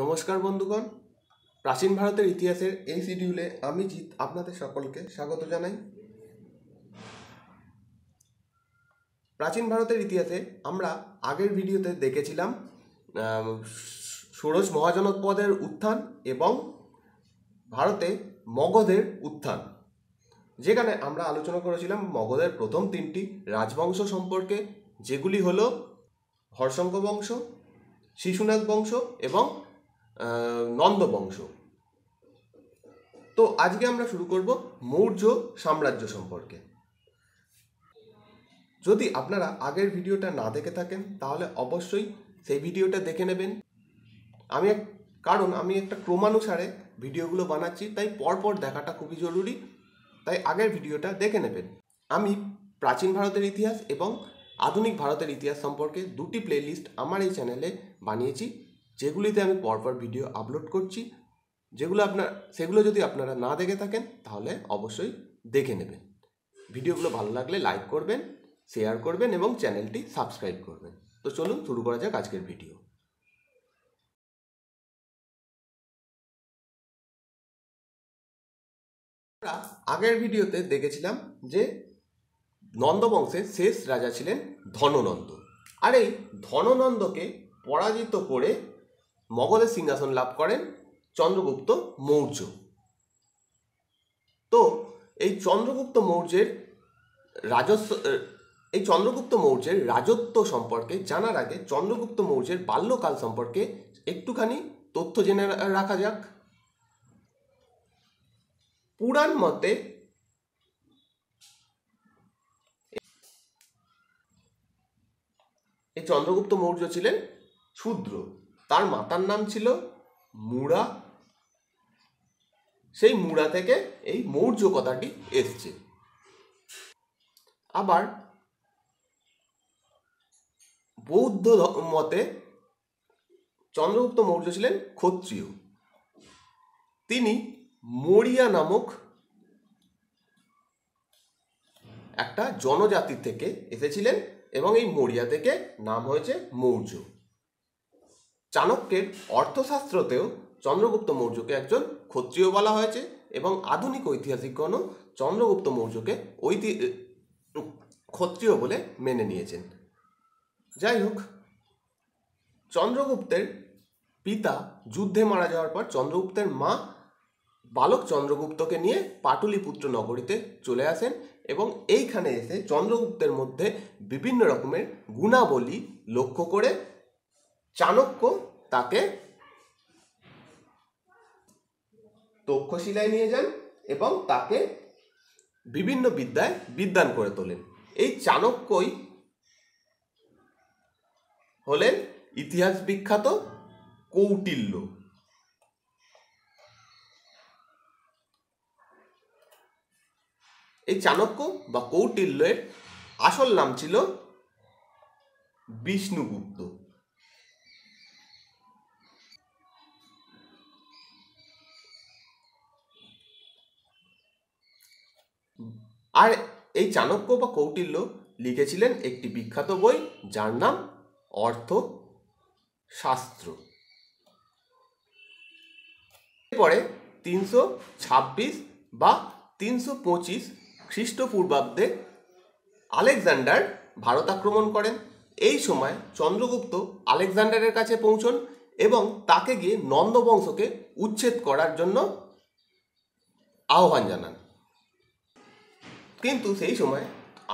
নমস্কার বন্ধুগণ প্রাচীন ভারতের ইতিহাসের এই শিডিউলে আমি জিৎ আপনাদের সকলকে স্বাগত জানাই প্রাচীন ভারতের ইতিহাসে আমরা আগের ভিডিওতে দেখেছিলাম ষোড়শ মহাজনপদের উত্থান এবং ভারতে মগধের উত্থান যেখানে আমরা আলোচনা করেছিলাম মগধের প্রথম তিনটি রাজবংশ সম্পর্কে যেগুলি হল হর্ষঙ্ক বংশ শিশুনাথ বংশ এবং নন্দ বংশ তো আজকে আমরা শুরু করব মৌর্য সাম্রাজ্য সম্পর্কে যদি আপনারা আগের ভিডিওটা না দেখে থাকেন তাহলে অবশ্যই সেই ভিডিওটা দেখে নেবেন আমি এক কারণ আমি একটা ক্রমানুসারে ভিডিওগুলো বানাচ্ছি তাই পরপর দেখাটা খুবই জরুরি তাই আগের ভিডিওটা দেখে নেবেন আমি প্রাচীন ভারতের ইতিহাস এবং আধুনিক ভারতের ইতিহাস সম্পর্কে দুটি প্লেলিস্ট আমার এই চ্যানেলে বানিয়েছি যেগুলিতে আমি পরপর ভিডিও আপলোড করছি যেগুলো আপনার সেগুলো যদি আপনারা না দেখে থাকেন তাহলে অবশ্যই দেখে নেবেন ভিডিওগুলো ভালো লাগলে লাইক করবেন শেয়ার করবেন এবং চ্যানেলটি সাবস্ক্রাইব করবেন তো চলুন শুরু করা যাক আজকের ভিডিও আগের ভিডিওতে দেখেছিলাম যে নন্দবংশের শেষ রাজা ছিলেন ধননন্দ আর এই ধননন্দকে পরাজিত করে মগধের সিংহাসন লাভ করেন চন্দ্রগুপ্ত মৌর্য তো এই চন্দ্রগুপ্ত মৌর্যের রাজস্ব এই চন্দ্রগুপ্ত মৌর্যের রাজত্ব সম্পর্কে জানার আগে চন্দ্রগুপ্ত মৌর্যের বাল্যকাল সম্পর্কে একটুখানি তথ্য জেনে রাখা যাক পুরাণ মতে এই চন্দ্রগুপ্ত মৌর্য ছিলেন শূদ্র তার মাতার নাম ছিল মুড়া সেই মুড়া থেকে এই মৌর্য কথাটি এসছে আবার বৌদ্ধ মতে চন্দ্রগুপ্ত মৌর্য ছিলেন ক্ষত্রিয় তিনি মরিয়া নামক একটা জনজাতি থেকে এসেছিলেন এবং এই মরিয়া থেকে নাম হয়েছে মৌর্য চাণক্যের অর্থশাস্ত্রতেও চন্দ্রগুপ্ত মৌর্যকে একজন ক্ষত্রিয় বলা হয়েছে এবং আধুনিক ঐতিহাসিকগণও চন্দ্রগুপ্ত মৌর্যকে ঐতি ক্ষত্রিয় বলে মেনে নিয়েছেন যাই হোক চন্দ্রগুপ্তের পিতা যুদ্ধে মারা যাওয়ার পর চন্দ্রগুপ্তের মা বালক চন্দ্রগুপ্তকে নিয়ে পাটুলিপুত্র নগরীতে চলে আসেন এবং এইখানে এসে চন্দ্রগুপ্তের মধ্যে বিভিন্ন রকমের গুণাবলী লক্ষ্য করে চাণক্য তাকে তক্ষশিলায় নিয়ে যান এবং তাকে বিভিন্ন বিদ্যায় বিদ্যান করে তোলেন এই চাণক্যই হলেন ইতিহাস বিখ্যাত কৌটিল্য এই চাণক্য বা কৌটিল্যের আসল নাম ছিল বিষ্ণুগুপ্ত আর এই চাণক্য বা কৌটিল্য লিখেছিলেন একটি বিখ্যাত বই যার নাম অর্থ শাস্ত্র এরপরে তিনশো ছাব্বিশ বা তিনশো পঁচিশ খ্রিস্টপূর্বাব্দে আলেকজান্ডার ভারত আক্রমণ করেন এই সময় চন্দ্রগুপ্ত আলেকজান্ডারের কাছে পৌঁছন এবং তাকে গিয়ে নন্দবংশকে উচ্ছেদ করার জন্য আহ্বান জানান কিন্তু সেই সময়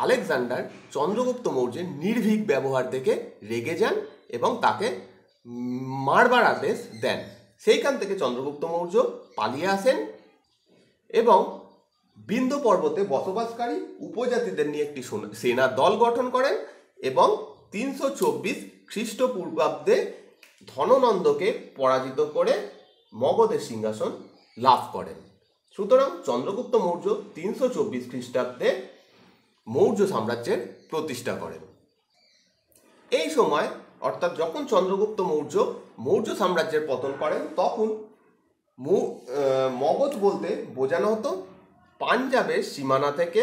আলেকজান্ডার চন্দ্রগুপ্ত মৌর্যের নির্ভীক ব্যবহার দেখে রেগে যান এবং তাকে মারবার আদেশ দেন সেইখান থেকে চন্দ্রগুপ্ত মৌর্য পালিয়ে আসেন এবং বিন্দ পর্বতে বসবাসকারী উপজাতিদের নিয়ে একটি সেনা দল গঠন করেন এবং তিনশো চব্বিশ খ্রিস্টপূর্বাব্দে ধননন্দকে পরাজিত করে মগধের সিংহাসন লাভ করেন সুতরাং চন্দ্রগুপ্ত মৌর্য তিনশো চব্বিশ খ্রিস্টাব্দে মৌর্য সাম্রাজ্যের প্রতিষ্ঠা করেন এই সময় অর্থাৎ যখন চন্দ্রগুপ্ত মৌর্য মৌর্য সাম্রাজ্যের পতন করেন তখন মগধ বলতে বোঝানো হতো পাঞ্জাবের সীমানা থেকে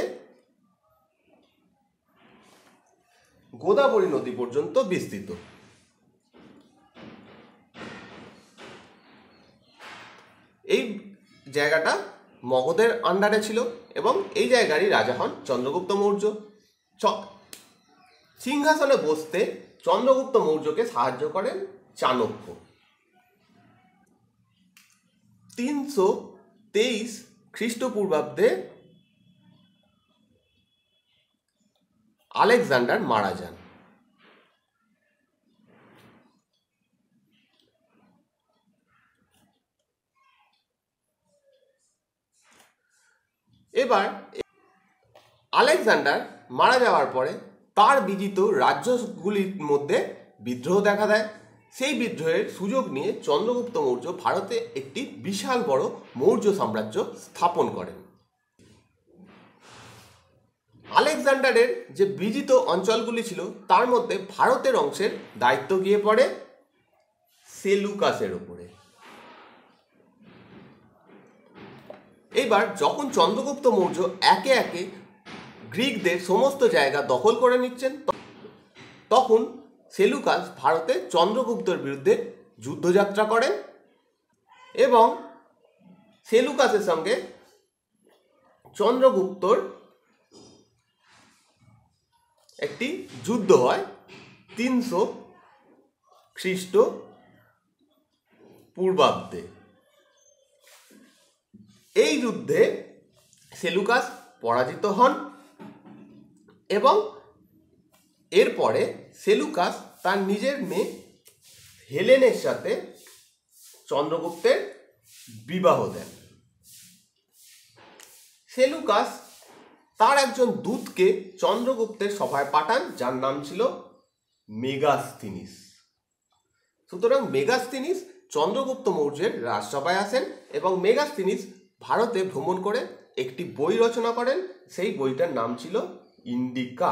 গোদাবরী নদী পর্যন্ত বিস্তৃত এই জায়গাটা মগধের আন্ডারে ছিল এবং এই জায়গারই রাজা হন চন্দ্রগুপ্ত মৌর্য সিংহাসনে বসতে চন্দ্রগুপ্ত মৌর্যকে সাহায্য করেন চাণক্য তিনশো তেইশ খ্রিস্টপূর্বাব্দে আলেকজান্ডার মারা যান এবার আলেকজান্ডার মারা যাওয়ার পরে তার বিজিত রাজ্যগুলির মধ্যে বিদ্রোহ দেখা দেয় সেই বিদ্রোহের সুযোগ নিয়ে চন্দ্রগুপ্ত মৌর্য ভারতে একটি বিশাল বড় মৌর্য সাম্রাজ্য স্থাপন করেন আলেকজান্ডারের যে বিজিত অঞ্চলগুলি ছিল তার মধ্যে ভারতের অংশের দায়িত্ব গিয়ে পড়ে সেলুকাসের ওপরে এবার যখন চন্দ্রগুপ্ত মৌর্য একে একে গ্রিকদের সমস্ত জায়গা দখল করে নিচ্ছেন তখন সেলুকাস ভারতে চন্দ্রগুপ্তর বিরুদ্ধে যুদ্ধযাত্রা করেন এবং সেলুকাসের সঙ্গে চন্দ্রগুপ্তর একটি যুদ্ধ হয় তিনশো খ্রিস্ট পূর্বাব্দে এই যুদ্ধে সেলুকাস পরাজিত হন এবং এরপরে সেলুকাস তার নিজের মেয়ে হেলেনের সাথে চন্দ্রগুপ্তের বিবাহ দেন সেলুকাস তার একজন দূতকে চন্দ্রগুপ্তের সভায় পাঠান যার নাম ছিল মেগাস্তিনিস সুতরাং মেগাস্তিনিস চন্দ্রগুপ্ত মৌর্যের রাজসভায় আসেন এবং মেগাস্তিনিস ভারতে ভ্রমণ করে একটি বই রচনা করেন সেই বইটার নাম ছিল ইন্ডিকা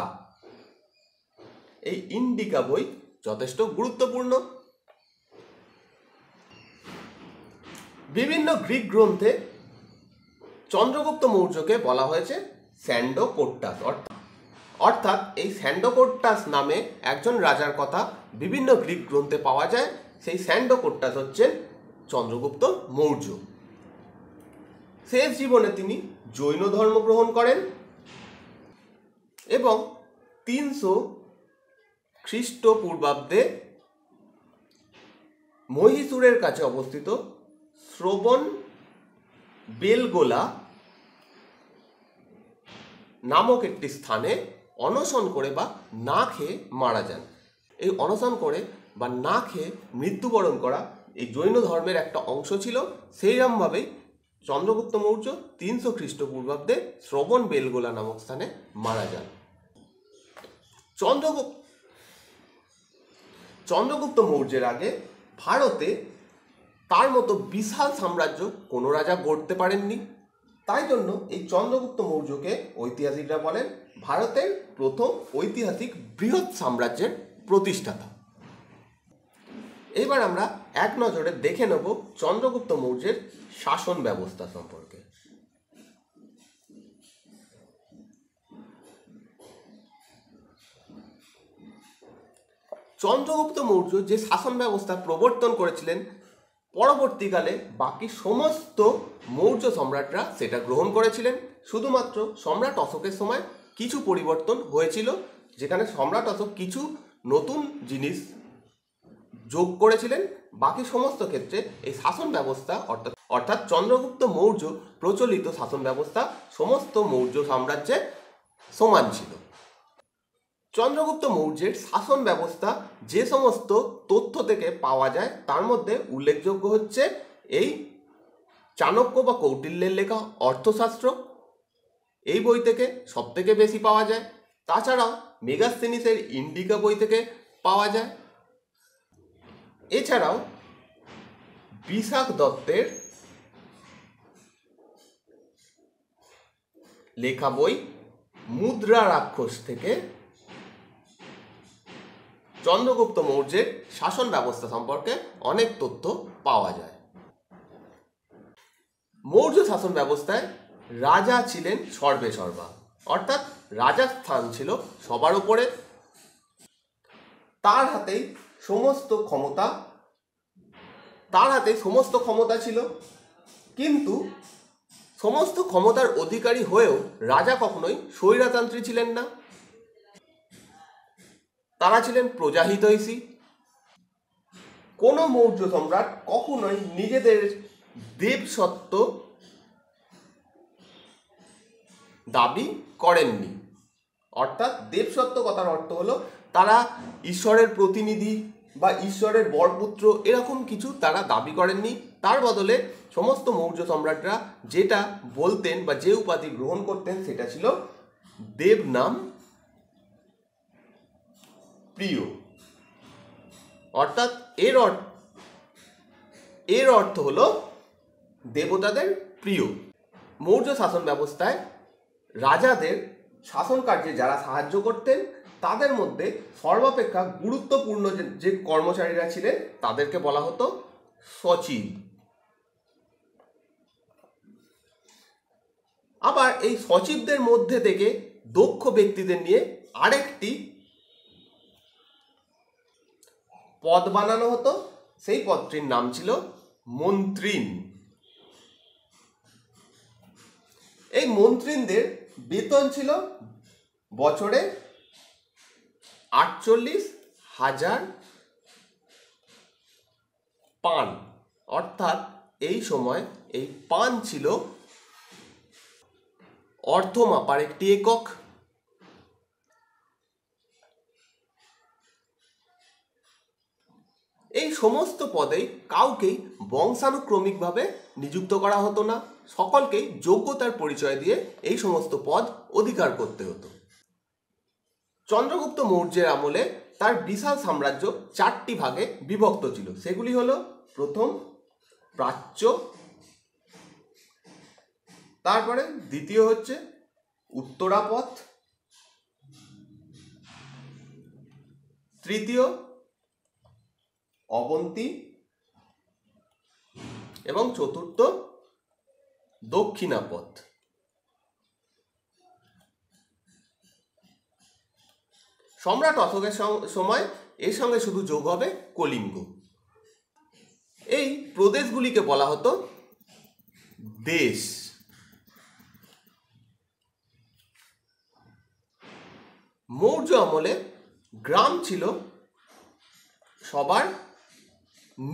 এই ইন্ডিকা বই যথেষ্ট গুরুত্বপূর্ণ বিভিন্ন গ্রিক গ্রন্থে চন্দ্রগুপ্ত মৌর্যকে বলা হয়েছে স্যান্ডোকোট্টাস অর্থাৎ এই স্যান্ডোকোট্টাস নামে একজন রাজার কথা বিভিন্ন গ্রিক গ্রন্থে পাওয়া যায় সেই স্যান্ডোকোট্টাস হচ্ছেন চন্দ্রগুপ্ত মৌর্য শেষ জীবনে তিনি জৈন ধর্ম গ্রহণ করেন এবং তিনশো খ্রিস্টপূর্বাব্দে মহীশূরের কাছে অবস্থিত শ্রবণ বেলগোলা নামক একটি স্থানে অনশন করে বা না খেয়ে মারা যান এই অনশন করে বা না খেয়ে মৃত্যুবরণ করা এই জৈন ধর্মের একটা অংশ ছিল সেইরকমভাবেই চন্দ্রগুপ্ত মৌর্য তিনশো খ্রিস্টপূর্বাব্দে শ্রবণ বেলগোলা নামক স্থানে মারা যান চন্দ্রগুপ্ত চন্দ্রগুপ্ত মৌর্যের আগে ভারতে তার মতো বিশাল সাম্রাজ্য কোনো রাজা গড়তে পারেননি তাই জন্য এই চন্দ্রগুপ্ত মৌর্যকে ঐতিহাসিকরা বলেন ভারতের প্রথম ঐতিহাসিক বৃহৎ সাম্রাজ্যের প্রতিষ্ঠাতা এবার আমরা এক নজরে দেখে নেব চন্দ্রগুপ্ত মৌর্যের শাসন ব্যবস্থা সম্পর্কে চন্দ্রগুপ্ত মৌর্য যে শাসন ব্যবস্থা প্রবর্তন করেছিলেন পরবর্তীকালে বাকি সমস্ত মৌর্য সম্রাটরা সেটা গ্রহণ করেছিলেন শুধুমাত্র সম্রাট অশোকের সময় কিছু পরিবর্তন হয়েছিল যেখানে সম্রাট অশোক কিছু নতুন জিনিস যোগ করেছিলেন বাকি সমস্ত ক্ষেত্রে এই শাসন ব্যবস্থা অর্থাৎ অর্থাৎ চন্দ্রগুপ্ত মৌর্য প্রচলিত শাসন ব্যবস্থা সমস্ত মৌর্য সাম্রাজ্যে সমান ছিল চন্দ্রগুপ্ত মৌর্যের শাসন ব্যবস্থা যে সমস্ত তথ্য থেকে পাওয়া যায় তার মধ্যে উল্লেখযোগ্য হচ্ছে এই চাণক্য বা কৌটিল্যের লেখা অর্থশাস্ত্র এই বই থেকে সব থেকে বেশি পাওয়া যায় তাছাড়াও মেগাস্থেনিসের ইন্ডিকা বই থেকে পাওয়া যায় এছাড়াও বিশাখ দত্তের লেখা বই মুদ্রা রাক্ষস থেকে চন্দ্রগুপ্ত মৌর্যের শাসন ব্যবস্থা সম্পর্কে অনেক তথ্য পাওয়া যায় মৌর্য শাসন ব্যবস্থায় রাজা ছিলেন সর্বে সর্বা অর্থাৎ রাজার স্থান ছিল সবার উপরে তার হাতেই সমস্ত ক্ষমতা তার হাতে সমস্ত ক্ষমতা ছিল কিন্তু সমস্ত ক্ষমতার অধিকারী হয়েও রাজা কখনোই স্বৈরাতান্ত্রী ছিলেন না তারা ছিলেন প্রজাহিতৈষী কোনো মৌর্য সম্রাট কখনোই নিজেদের দেবসত্ত্ব দাবি করেননি অর্থাৎ দেবসত্ত্ব কথার অর্থ হলো তারা ঈশ্বরের প্রতিনিধি বা ঈশ্বরের বরপুত্র এরকম কিছু তারা দাবি করেননি তার বদলে সমস্ত মৌর্য সম্রাটরা যেটা বলতেন বা যে উপাধি গ্রহণ করতেন সেটা ছিল দেব নাম প্রিয় অর্থাৎ এর অর্থ এর অর্থ হল দেবতাদের প্রিয় মৌর্য শাসন ব্যবস্থায় রাজাদের শাসন কার্যে যারা সাহায্য করতেন তাদের মধ্যে সর্বাপেক্ষা গুরুত্বপূর্ণ যে কর্মচারীরা ছিলেন তাদেরকে বলা হতো সচিব আবার এই সচিবদের মধ্যে থেকে দক্ষ ব্যক্তিদের নিয়ে আরেকটি পদ বানানো হতো সেই পদটির নাম ছিল মন্ত্রীন এই মন্ত্রীদের বেতন ছিল বছরে আটচল্লিশ হাজার পান অর্থাৎ এই সময় এই পান ছিল অর্থ মাপার একটি একক এই সমস্ত পদেই কাউকেই বংশানুক্রমিকভাবে নিযুক্ত করা হতো না সকলকেই যোগ্যতার পরিচয় দিয়ে এই সমস্ত পদ অধিকার করতে হতো চন্দ্রগুপ্ত মৌর্যের আমলে তার বিশাল সাম্রাজ্য চারটি ভাগে বিভক্ত ছিল সেগুলি হলো প্রথম প্রাচ্য তারপরে দ্বিতীয় হচ্ছে উত্তরাপথ তৃতীয় অবন্তী এবং চতুর্থ দক্ষিণাপথ সম্রাট অশোকের সময় এর সঙ্গে শুধু যোগ হবে কলিঙ্গ এই প্রদেশগুলিকে বলা হতো দেশ মৌর্য আমলে গ্রাম ছিল সবার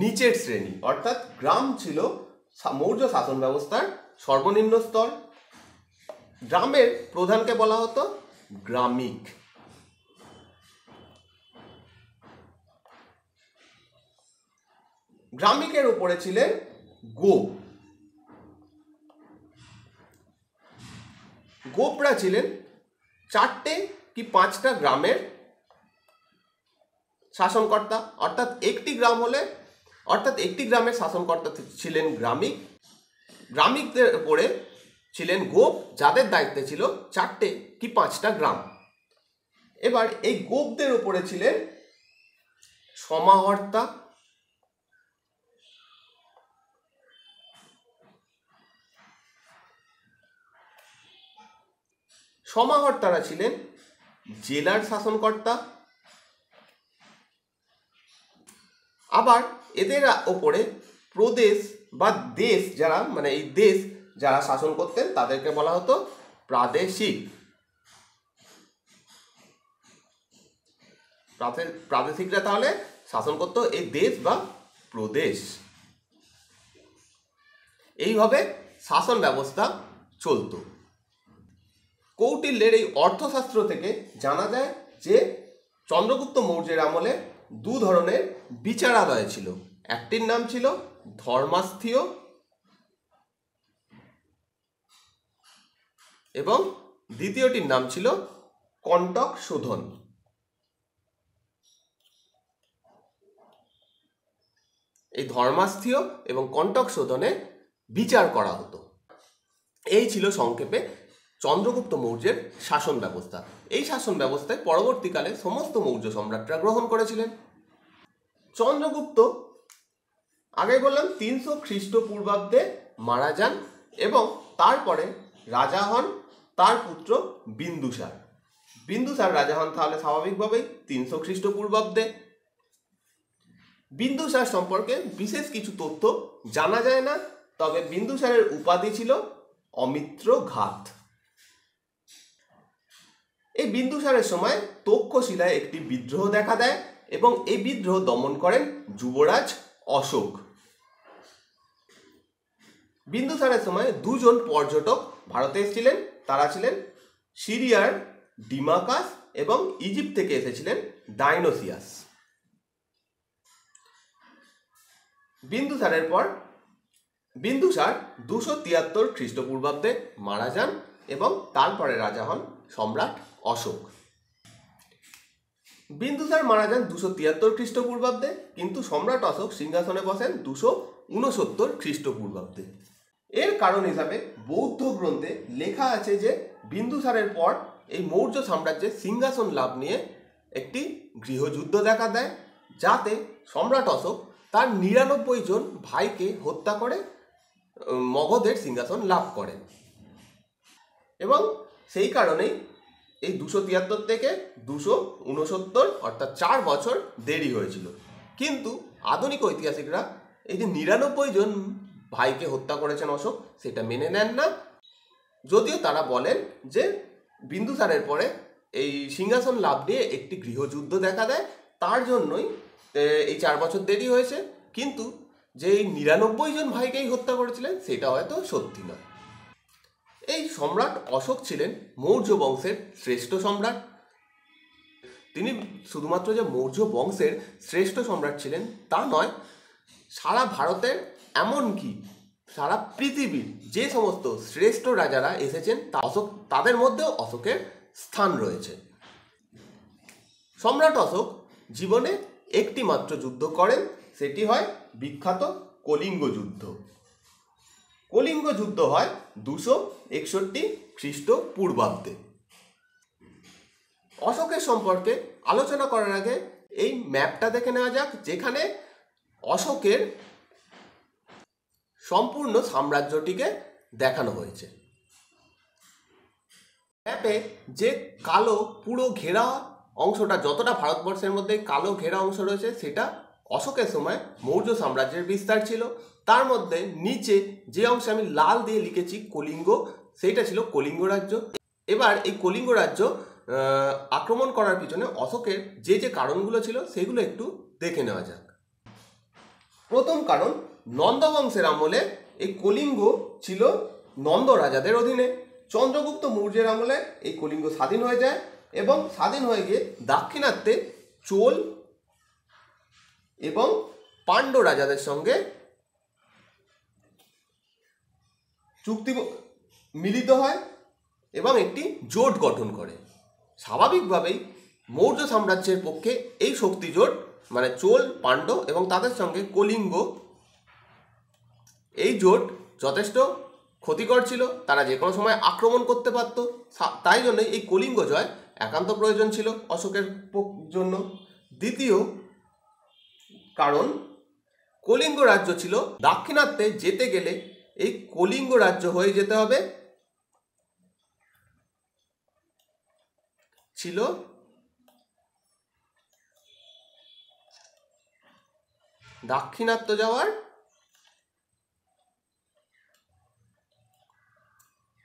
নিচের শ্রেণী অর্থাৎ গ্রাম ছিল মৌর্য শাসন ব্যবস্থার সর্বনিম্ন স্তর গ্রামের প্রধানকে বলা হতো গ্রামিক গ্রামিকের উপরে ছিলেন গোপ গোপরা ছিলেন চারটে কি পাঁচটা গ্রামের শাসনকর্তা অর্থাৎ একটি গ্রাম হলে অর্থাৎ একটি গ্রামের শাসনকর্তা ছিলেন গ্রামিক গ্রামিকদের উপরে ছিলেন গোপ যাদের দায়িত্বে ছিল চারটে কি পাঁচটা গ্রাম এবার এই গোপদের উপরে ছিলেন সমাহর্তা সমাহর্তারা ছিলেন জেলার শাসনকর্তা আবার এদের ওপরে প্রদেশ বা দেশ যারা মানে এই দেশ যারা শাসন করতেন তাদেরকে বলা হতো প্রাদেশিক প্রাদেশিকরা তাহলে শাসন করত এই দেশ বা প্রদেশ এইভাবে শাসন ব্যবস্থা চলতো কৌটিল্যের এই অর্থশাস্ত্র থেকে জানা যায় যে চন্দ্রগুপ্ত মৌর্যের আমলে দু ধরনের বিচারালয় ছিল একটির নাম ছিল ধর্মাস্থীয় এবং দ্বিতীয়টির নাম ছিল কণ্টক শোধন এই ধর্মাস্থীয় এবং কণ্টক শোধনে বিচার করা হতো এই ছিল সংক্ষেপে চন্দ্রগুপ্ত মৌর্যের শাসন ব্যবস্থা এই শাসন ব্যবস্থায় পরবর্তীকালে সমস্ত মৌর্য সম্রাটরা গ্রহণ করেছিলেন চন্দ্রগুপ্ত আগে বললাম তিনশো খ্রিস্টপূর্বাব্দে মারা যান এবং তারপরে রাজা হন তার পুত্র বিন্দুসার বিন্দুসার রাজা হন তাহলে স্বাভাবিকভাবেই তিনশো খ্রিস্টপূর্বাব্দে বিন্দুসার সম্পর্কে বিশেষ কিছু তথ্য জানা যায় না তবে বিন্দুসারের উপাধি ছিল অমিত্র ঘাত এই বিন্দুসারের সময় তক্ষশিলায় একটি বিদ্রোহ দেখা দেয় এবং এই বিদ্রোহ দমন করেন যুবরাজ অশোক বিন্দুসারের সময় দুজন পর্যটক ভারতে এসেছিলেন তারা ছিলেন সিরিয়ার ডিমাকাস এবং ইজিপ্ট থেকে এসেছিলেন ডাইনোসিয়াস বিন্দুসারের পর বিন্দুসার দুশো তিয়াত্তর খ্রিস্টপূর্বাব্দে মারা যান এবং তারপরে রাজা হন সম্রাট অশোক বিন্দুসার মারা যান দুশো তিয়াত্তর খ্রিস্টপূর্বাব্দে কিন্তু সম্রাট অশোক সিংহাসনে বসেন দুশো উনসত্তর খ্রিস্টপূর্বাব্দে এর কারণ হিসাবে বৌদ্ধ গ্রন্থে লেখা আছে যে বিন্দুসারের পর এই মৌর্য সাম্রাজ্যে সিংহাসন লাভ নিয়ে একটি গৃহযুদ্ধ দেখা দেয় যাতে সম্রাট অশোক তার নিরানব্বই জন ভাইকে হত্যা করে মগধের সিংহাসন লাভ করেন এবং সেই কারণেই এই দুশো তিয়াত্তর থেকে দুশো উনসত্তর অর্থাৎ চার বছর দেরি হয়েছিল কিন্তু আধুনিক ঐতিহাসিকরা এই যে নিরানব্বই জন ভাইকে হত্যা করেছেন অশোক সেটা মেনে নেন না যদিও তারা বলেন যে বিন্দুসারের পরে এই সিংহাসন লাভ নিয়ে একটি গৃহযুদ্ধ দেখা দেয় তার জন্যই এই চার বছর দেরি হয়েছে কিন্তু যে এই নিরানব্বই জন ভাইকেই হত্যা করেছিলেন সেটা হয়তো সত্যি নয় এই সম্রাট অশোক ছিলেন মৌর্য বংশের শ্রেষ্ঠ সম্রাট তিনি শুধুমাত্র যে মৌর্য বংশের শ্রেষ্ঠ সম্রাট ছিলেন তা নয় সারা ভারতের এমনকি সারা পৃথিবীর যে সমস্ত শ্রেষ্ঠ রাজারা এসেছেন তা অশোক তাদের মধ্যেও অশোকের স্থান রয়েছে সম্রাট অশোক জীবনে একটি মাত্র যুদ্ধ করেন সেটি হয় বিখ্যাত কলিঙ্গ যুদ্ধ কলিঙ্গ যুদ্ধ হয় দুশো একষট্টি খ্রিস্টপূর্বাব্দে অশোকের সম্পর্কে আলোচনা করার আগে এই ম্যাপটা দেখে নেওয়া যাক যেখানে অশোকের সম্পূর্ণ সাম্রাজ্যটিকে দেখানো হয়েছে ম্যাপে যে কালো পুরো ঘেরা অংশটা যতটা ভারতবর্ষের মধ্যে কালো ঘেরা অংশ রয়েছে সেটা অশোকের সময় মৌর্য সাম্রাজ্যের বিস্তার ছিল তার মধ্যে নিচে যে অংশে আমি লাল দিয়ে লিখেছি কলিঙ্গ সেইটা ছিল কলিঙ্গ রাজ্য এবার এই কলিঙ্গ রাজ্য আক্রমণ করার পিছনে অশোকের যে যে কারণগুলো ছিল সেগুলো একটু দেখে নেওয়া যাক প্রথম কারণ নন্দবংশের আমলে এই কলিঙ্গ ছিল নন্দ রাজাদের অধীনে চন্দ্রগুপ্ত মৌর্যের আমলে এই কলিঙ্গ স্বাধীন হয়ে যায় এবং স্বাধীন হয়ে গিয়ে দাক্ষিণাত্যে চোল এবং পাণ্ড্য রাজাদের সঙ্গে চুক্তি মিলিত হয় এবং একটি জোট গঠন করে স্বাভাবিকভাবেই মৌর্য সাম্রাজ্যের পক্ষে এই শক্তি জোট মানে চোল পাণ্ডব এবং তাদের সঙ্গে কলিঙ্গ এই জোট যথেষ্ট ক্ষতিকর ছিল তারা যে কোনো সময় আক্রমণ করতে পারত তাই জন্য এই কলিঙ্গ জয় একান্ত প্রয়োজন ছিল অশোকের জন্য দ্বিতীয় কারণ কলিঙ্গ রাজ্য ছিল দাক্ষিণাত্যে যেতে গেলে এই কলিঙ্গ রাজ্য হয়ে যেতে হবে ছিল দাক্ষিণাত্য যাওয়ার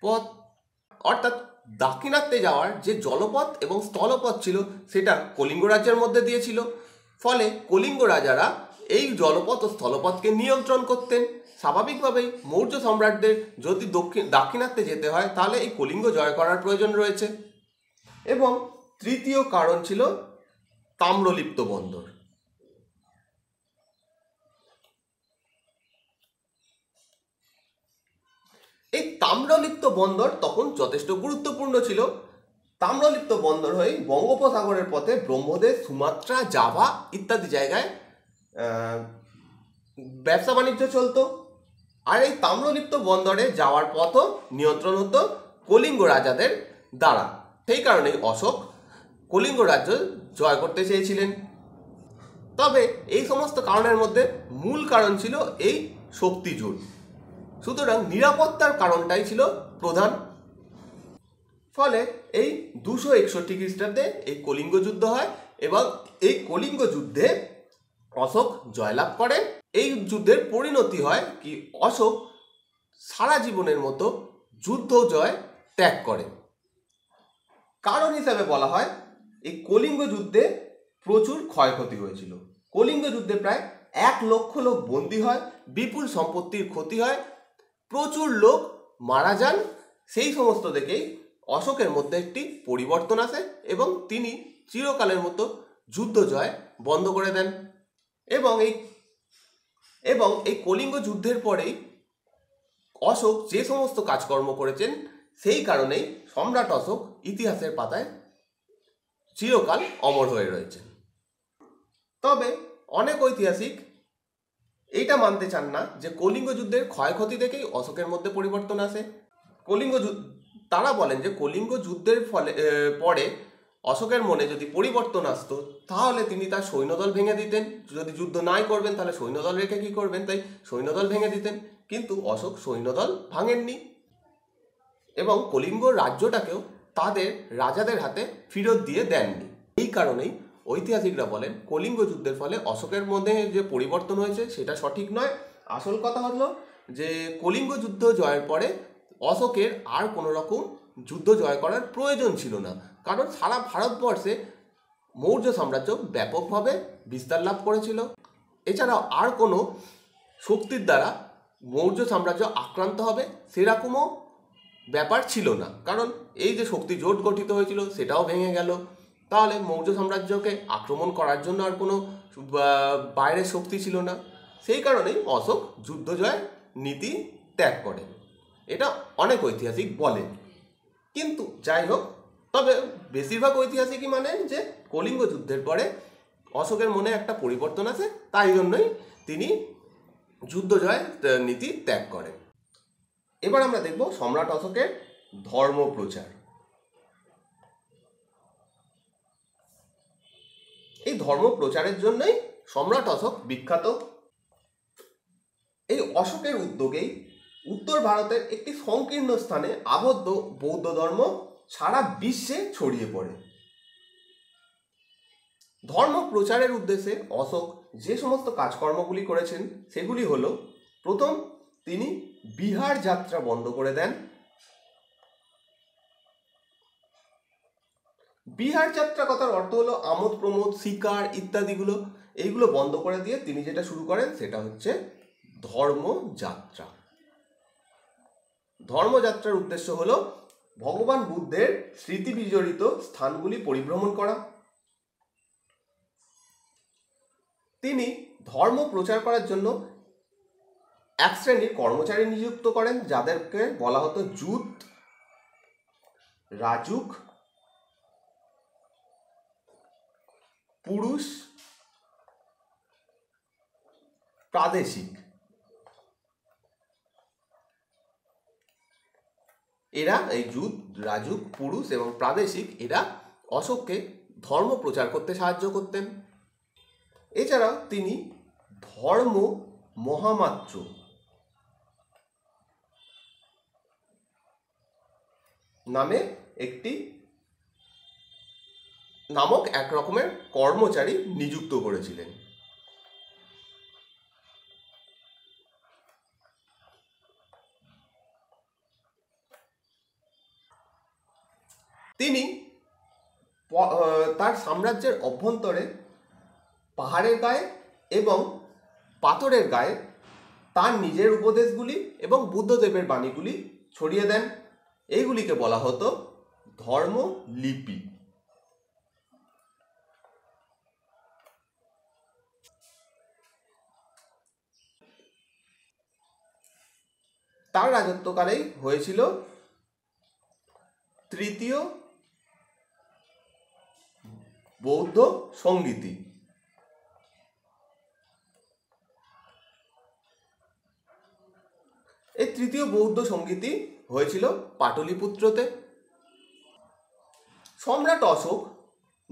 পথ অর্থাৎ দাক্ষিণাত্যে যাওয়ার যে জলপথ এবং স্থলপথ ছিল সেটা কলিঙ্গ রাজ্যের মধ্যে দিয়েছিল ফলে কলিঙ্গ রাজারা এই জলপথ ও স্থলপথকে নিয়ন্ত্রণ করতেন স্বাভাবিকভাবেই মৌর্য সম্রাটদের যদি দক্ষিণ দাক্ষিণাত্যে যেতে হয় তাহলে এই কলিঙ্গ জয় করার প্রয়োজন রয়েছে এবং তৃতীয় কারণ ছিল তাম্রলিপ্ত বন্দর এই তাম্রলিপ্ত বন্দর তখন যথেষ্ট গুরুত্বপূর্ণ ছিল তাম্রলিপ্ত বন্দর হয়ে বঙ্গোপসাগরের পথে ব্রহ্মদেব সুমাত্রা জাভা ইত্যাদি জায়গায় ব্যবসা বাণিজ্য চলতো আর এই তাম্রলিপ্ত বন্দরে যাওয়ার পথও নিয়ন্ত্রণ হতো কলিঙ্গ রাজাদের দ্বারা সেই কারণেই অশোক কলিঙ্গ রাজ্য জয় করতে চেয়েছিলেন তবে এই সমস্ত কারণের মধ্যে মূল কারণ ছিল এই শক্তিজুট সুতরাং নিরাপত্তার কারণটাই ছিল প্রধান ফলে এই দুশো একষট্টি খ্রিস্টাব্দে এই কলিঙ্গ যুদ্ধ হয় এবং এই কলিঙ্গ যুদ্ধে অশোক জয়লাভ করেন এই যুদ্ধের পরিণতি হয় কি অশোক সারা জীবনের মতো যুদ্ধ জয় ত্যাগ করে কারণ হিসাবে বলা হয় এই কলিঙ্গ যুদ্ধে প্রচুর ক্ষয়ক্ষতি হয়েছিল কলিঙ্গ যুদ্ধে প্রায় এক লক্ষ লোক বন্দী হয় বিপুল সম্পত্তির ক্ষতি হয় প্রচুর লোক মারা যান সেই সমস্ত দেখেই অশোকের মধ্যে একটি পরিবর্তন আসে এবং তিনি চিরকালের মতো যুদ্ধ জয় বন্ধ করে দেন এবং এই এবং এই কলিঙ্গ যুদ্ধের পরেই অশোক যে সমস্ত কাজকর্ম করেছেন সেই কারণেই সম্রাট অশোক ইতিহাসের পাতায় চিরকাল অমর হয়ে রয়েছেন তবে অনেক ঐতিহাসিক এইটা মানতে চান না যে কলিঙ্গ যুদ্ধের ক্ষয়ক্ষতি থেকেই অশোকের মধ্যে পরিবর্তন আসে কলিঙ্গ তারা বলেন যে কলিঙ্গ যুদ্ধের ফলে পরে অশোকের মনে যদি পরিবর্তন আসতো তাহলে তিনি তার সৈন্যদল ভেঙে দিতেন যদি যুদ্ধ নাই করবেন তাহলে সৈন্যদল রেখে কী করবেন তাই সৈন্যদল ভেঙে দিতেন কিন্তু অশোক সৈন্যদল ভাঙেননি এবং কলিঙ্গ রাজ্যটাকেও তাদের রাজাদের হাতে ফেরত দিয়ে দেননি এই কারণেই ঐতিহাসিকরা বলেন কলিঙ্গ যুদ্ধের ফলে অশোকের মধ্যে যে পরিবর্তন হয়েছে সেটা সঠিক নয় আসল কথা হলো যে কলিঙ্গ যুদ্ধ জয়ের পরে অশোকের আর কোনো রকম যুদ্ধ জয় করার প্রয়োজন ছিল না কারণ সারা ভারতবর্ষে মৌর্য সাম্রাজ্য ব্যাপকভাবে বিস্তার লাভ করেছিল এছাড়াও আর কোনো শক্তির দ্বারা মৌর্য সাম্রাজ্য আক্রান্ত হবে সেরকমও ব্যাপার ছিল না কারণ এই যে শক্তি জোট গঠিত হয়েছিল সেটাও ভেঙে গেল তাহলে মৌর্য সাম্রাজ্যকে আক্রমণ করার জন্য আর কোনো বাইরের শক্তি ছিল না সেই কারণেই অশোক যুদ্ধ জয়ের নীতি ত্যাগ করে এটা অনেক ঐতিহাসিক বলে কিন্তু যাই হোক তবে বেশিরভাগ ঐতিহাসিকই মানেন যে কলিঙ্গ যুদ্ধের পরে অশোকের মনে একটা পরিবর্তন আছে তাই জন্যই তিনি যুদ্ধ জয় নীতি ত্যাগ করেন এবার আমরা দেখব সম্রাট অশোকের ধর্ম প্রচার এই ধর্ম প্রচারের জন্যই সম্রাট অশোক বিখ্যাত এই অশোকের উদ্যোগেই উত্তর ভারতের একটি সংকীর্ণ স্থানে আবদ্ধ বৌদ্ধ ধর্ম সারা বিশ্বে ছড়িয়ে পড়ে ধর্ম প্রচারের উদ্দেশ্যে অশোক যে সমস্ত কাজকর্মগুলি করেছেন সেগুলি হল প্রথম তিনি বিহার যাত্রা বন্ধ করে দেন বিহার যাত্রা কথার অর্থ হলো আমোদ প্রমোদ শিকার ইত্যাদিগুলো এইগুলো বন্ধ করে দিয়ে তিনি যেটা শুরু করেন সেটা হচ্ছে ধর্মযাত্রা ধর্মযাত্রার উদ্দেশ্য হলো ভগবান বুদ্ধের স্মৃতি বিজড়িত স্থানগুলি পরিভ্রমণ করা তিনি ধর্ম প্রচার করার জন্য এক শ্রেণীর কর্মচারী নিযুক্ত করেন যাদেরকে বলা হতো জুত রাজুক পুরুষ প্রাদেশিক এরা এই যুদ রাজুক পুরুষ এবং প্রাদেশিক এরা অশোককে ধর্ম প্রচার করতে সাহায্য করতেন এছাড়াও তিনি ধর্ম মহামাত্র নামে একটি নামক এক রকমের কর্মচারী নিযুক্ত করেছিলেন তার সাম্রাজ্যের অভ্যন্তরে পাহাড়ের গায়ে এবং পাথরের গায়ে তার নিজের উপদেশগুলি এবং বুদ্ধদেবের বাণীগুলি ছড়িয়ে দেন এইগুলিকে বলা হতো ধর্মলিপি তার রাজত্বকালেই হয়েছিল তৃতীয় বৌদ্ধ সংগীতি এই তৃতীয় বৌদ্ধ সংগীতি হয়েছিল পাটলিপুত্রতে সম্রাট অশোক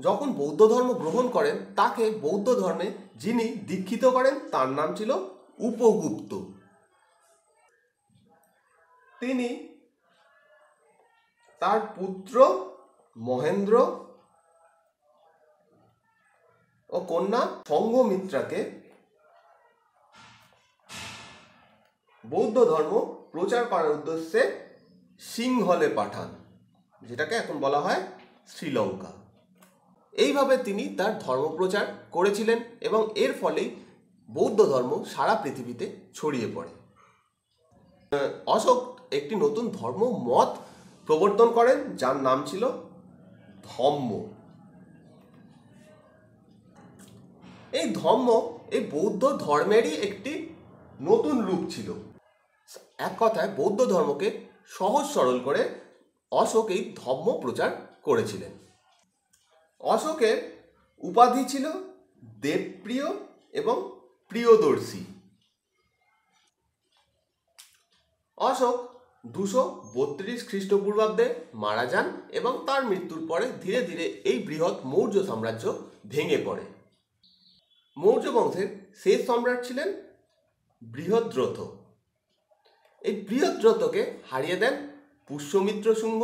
যখন বৌদ্ধ ধর্ম গ্রহণ করেন তাকে বৌদ্ধ ধর্মে যিনি দীক্ষিত করেন তার নাম ছিল উপগুপ্ত তিনি তার পুত্র মহেন্দ্র ও কন্যা সঙ্ঘমিত্রাকে বৌদ্ধ ধর্ম প্রচার করার উদ্দেশ্যে সিংহলে পাঠান যেটাকে এখন বলা হয় শ্রীলঙ্কা এইভাবে তিনি তার ধর্মপ্রচার করেছিলেন এবং এর ফলেই বৌদ্ধ ধর্ম সারা পৃথিবীতে ছড়িয়ে পড়ে অশোক একটি নতুন ধর্ম মত প্রবর্তন করেন যার নাম ছিল ধম্ম এই ধর্ম এই বৌদ্ধ ধর্মেরই একটি নতুন রূপ ছিল এক কথায় বৌদ্ধ ধর্মকে সহজ সরল করে অশোক এই ধর্ম প্রচার করেছিলেন অশোকের উপাধি ছিল দেবপ্রিয় এবং প্রিয়দর্শী অশোক দুশো বত্রিশ খ্রিস্টপূর্বাব্দে মারা যান এবং তার মৃত্যুর পরে ধীরে ধীরে এই বৃহৎ মৌর্য সাম্রাজ্য ভেঙে পড়ে মৌর্য বংশের শেষ সম্রাট ছিলেন বৃহদ্রথ এই বৃহদ্রথকে হারিয়ে দেন পুষ্যমিত্র শুঙ্গ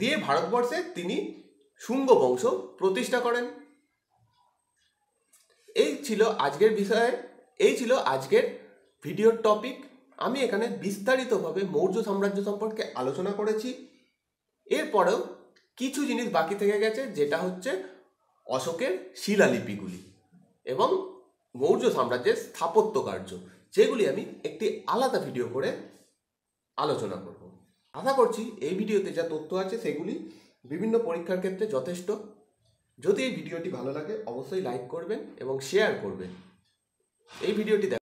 দিয়ে ভারতবর্ষে তিনি শুঙ্গ বংশ প্রতিষ্ঠা করেন এই ছিল আজকের বিষয়ে এই ছিল আজকের ভিডিওর টপিক আমি এখানে বিস্তারিতভাবে মৌর্য সাম্রাজ্য সম্পর্কে আলোচনা করেছি এরপরেও কিছু জিনিস বাকি থেকে গেছে যেটা হচ্ছে অশোকের শিলালিপিগুলি এবং মৌর্য সাম্রাজ্যের স্থাপত্য কার্য যেগুলি আমি একটি আলাদা ভিডিও করে আলোচনা করব আশা করছি এই ভিডিওতে যা তথ্য আছে সেগুলি বিভিন্ন পরীক্ষার ক্ষেত্রে যথেষ্ট যদি এই ভিডিওটি ভালো লাগে অবশ্যই লাইক করবেন এবং শেয়ার করবেন এই ভিডিওটি